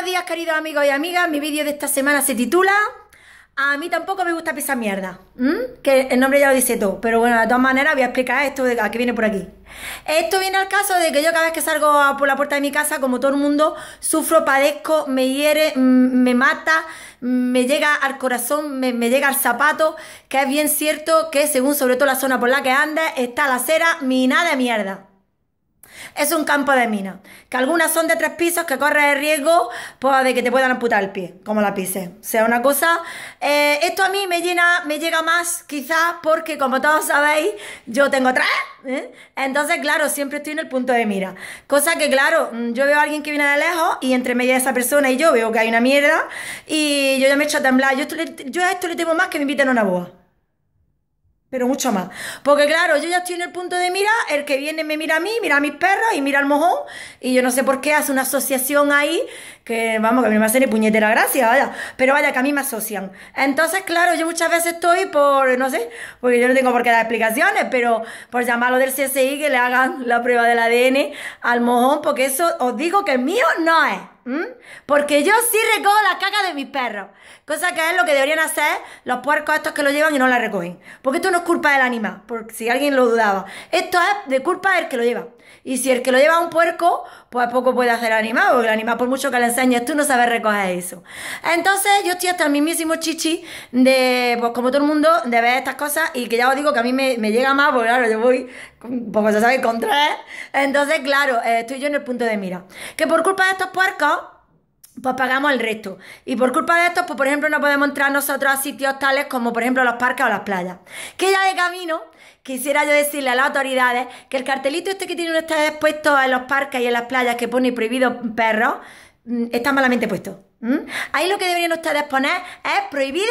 Buenos días, queridos amigos y amigas. Mi vídeo de esta semana se titula A mí tampoco me gusta pisar mierda. Que el nombre ya lo dice todo. Pero bueno, de todas maneras voy a explicar esto de viene por aquí. Esto viene al caso de que yo cada vez que salgo por la puerta de mi casa, como todo el mundo, sufro, padezco, me hiere, me mata, me llega al corazón, me, llega al zapato, que es bien cierto que según sobre todo la zona por la que andas, está la acera nada de mierda. Es un campo de mina, que algunas son de tres pisos que corres el riesgo pues, de que te puedan amputar el pie, como la pise. O sea, una cosa... Eh, esto a mí me llena, me llega más quizás porque, como todos sabéis, yo tengo tres. ¿eh? Entonces, claro, siempre estoy en el punto de mira. Cosa que, claro, mm, yo veo a alguien que viene de lejos y entre medio de esa persona y yo veo que hay una mierda y yo ya me echo a temblar. Yo, esto a esto le temo más que me inviten a una boa pero mucho más. Porque claro, yo ya estoy en el punto de mira, el que viene me mira a mí, mira a mis perros y mira al mojón, y yo no sé por qué hace una asociación ahí, que vamos, que a mí me hace ni puñetera gracia, vaya, pero vaya, que a mí me asocian. Entonces, claro, yo muchas veces estoy por, no sé, porque yo no tengo por qué dar explicaciones, pero por llamarlo del CSI que le hagan la prueba del ADN al mojón, porque eso os digo que el mío no es. ¿Mm? Porque yo sí recojo la caca de mis perros. Cosa que es lo que deberían hacer los puercos estos que lo llevan y no la recogen. Porque esto no es culpa del animal, por si alguien lo dudaba. Esto es de culpa del que lo lleva. Y si el que lo lleva a un puerco, pues poco puede hacer el animal, porque el animal, por mucho que le enseñes, tú no sabes recoger eso. Entonces, yo estoy hasta el mismísimo chichi de, pues como todo el mundo, de ver estas cosas y que ya os digo que a mí me, llega más, porque claro, yo voy, Pues ya sabe, con tres. Entonces, claro, eh, estoy yo en el punto de mira. Que por culpa de estos puercos, pues pagamos el resto. Y por culpa de esto, pues por ejemplo, no podemos entrar nosotros a sitios tales como por ejemplo los parques o las playas. Que ya de camino, quisiera yo decirle a las autoridades que el cartelito este que tienen ustedes puesto en los parques y en las playas que pone prohibido perros, mm, está malamente puesto. Ahí lo que deberían ustedes poner es prohibido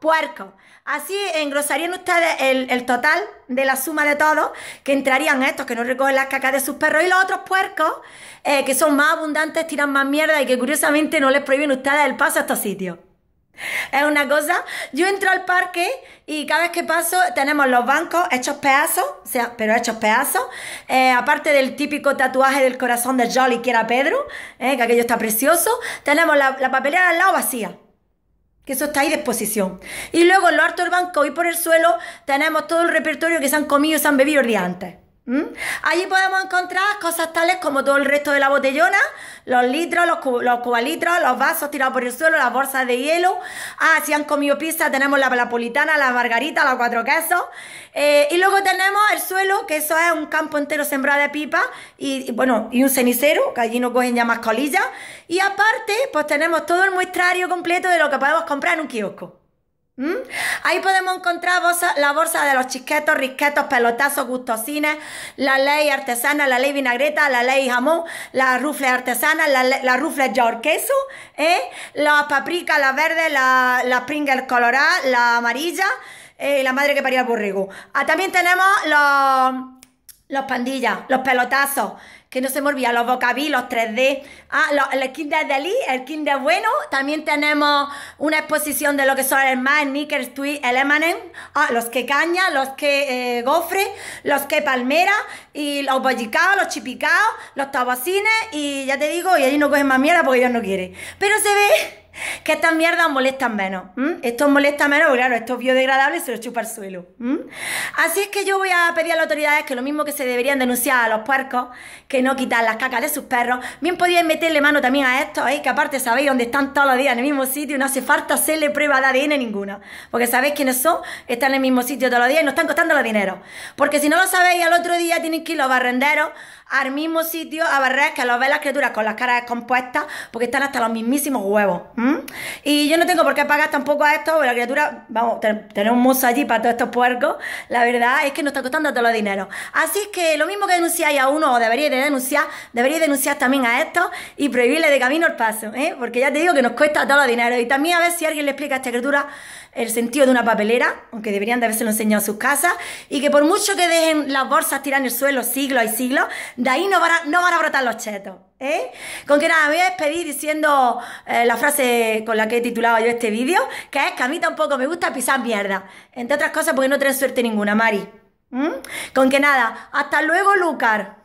puercos. Así engrosarían ustedes el, total de la suma de todos, que entrarían estos que no recogen las cacas de sus perros y los otros puercos, eh, que son más abundantes, tiran más mierda y que curiosamente no les prohíben ustedes el paso a estos sitios. Es una cosa, yo entro al parque y cada vez que paso tenemos los bancos hechos pedazos, sea, pero hechos pedazos, eh, aparte del típico tatuaje del corazón de Jolly que era Pedro, eh, que aquello está precioso, tenemos la, la papelera al lado vacía que eso está ahí de exposición. Y luego en lo harto del banco y por el suelo tenemos todo el repertorio que se han comido y se han bebido el antes. ¿Mm? Allí podemos encontrar cosas tales como todo el resto de la botellona, los litros, los, los, cubalitros, los vasos tirados por el suelo, las bolsas de hielo. Ah, si han comido pizza, tenemos la palapolitana, la margarita, los cuatro quesos. Eh, y luego tenemos el suelo, que eso es un campo entero sembrado de pipa, y, y, bueno, y un cenicero, que allí no cogen ya más colillas. Y aparte, pues tenemos todo el muestrario completo de lo que podemos comprar en un kiosco. ¿Mm? Ahí podemos encontrar la bolsa de los chisquetos, risquetos, pelotazos, gustosines, la ley artesana, la ley vinagreta, la ley jamón, la rufle artesana, la, la rufle orqueso, ¿eh? la paprika, la verde, la, la springer colorada, la amarilla ¿eh? y la madre que paría el borrego. Ah, también tenemos los los pandillas, los pelotazos, que no se me olvida, los bocabí, los 3D. Ah, el skin de Ali, el de bueno. También tenemos una exposición de lo que son el más, el Tweet, el Emanem. Ah, los que caña, los que eh, gofre, los que palmera, y los bollicaos, los chipicaos, los tabacines, y ya te digo, y allí no cogen más mierda porque ellos no quieren. Pero se ve que estas mierdas molestan menos. estos ¿Mm? Esto molesta menos, claro, esto es biodegradable y se lo chupa el suelo. ¿Mm? Así es que yo voy a pedir a las autoridades que lo mismo que se deberían denunciar a los puercos, que no quitan las cacas de sus perros, bien podían meterle mano también a estos, ¿eh? que aparte sabéis dónde están todos los días en el mismo sitio y no hace falta hacerle prueba de ADN ninguna. Porque sabéis quiénes son, están en el mismo sitio todos los días y nos están costando los dineros. Porque si no lo sabéis, al otro día tienen que ir los barrenderos al mismo sitio a barrer que los ve las criaturas con las caras descompuestas porque están hasta los mismísimos huevos. Y yo no tengo por qué pagar tampoco a esto, porque la criatura, vamos, tener un mozo allí para todos estos puercos, la verdad es que nos está costando todo los dinero. Así es que lo mismo que denunciáis a uno o deberíais denunciar, deberíais denunciar también a esto y prohibirle de camino el paso, ¿eh? porque ya te digo que nos cuesta todo el dinero. Y también a ver si alguien le explica a esta criatura el sentido de una papelera, aunque deberían de haberse enseñado a sus casas, y que por mucho que dejen las bolsas tirar en el suelo siglos y siglos, de ahí no van a, no van a brotar los chetos. ¿eh? Con que nada, me voy a despedir diciendo eh, la frase con la que he titulado yo este vídeo, que es que a mí tampoco me gusta pisar mierda. Entre otras cosas porque no tenés suerte ninguna, Mari. Con que nada, hasta luego, Lucar.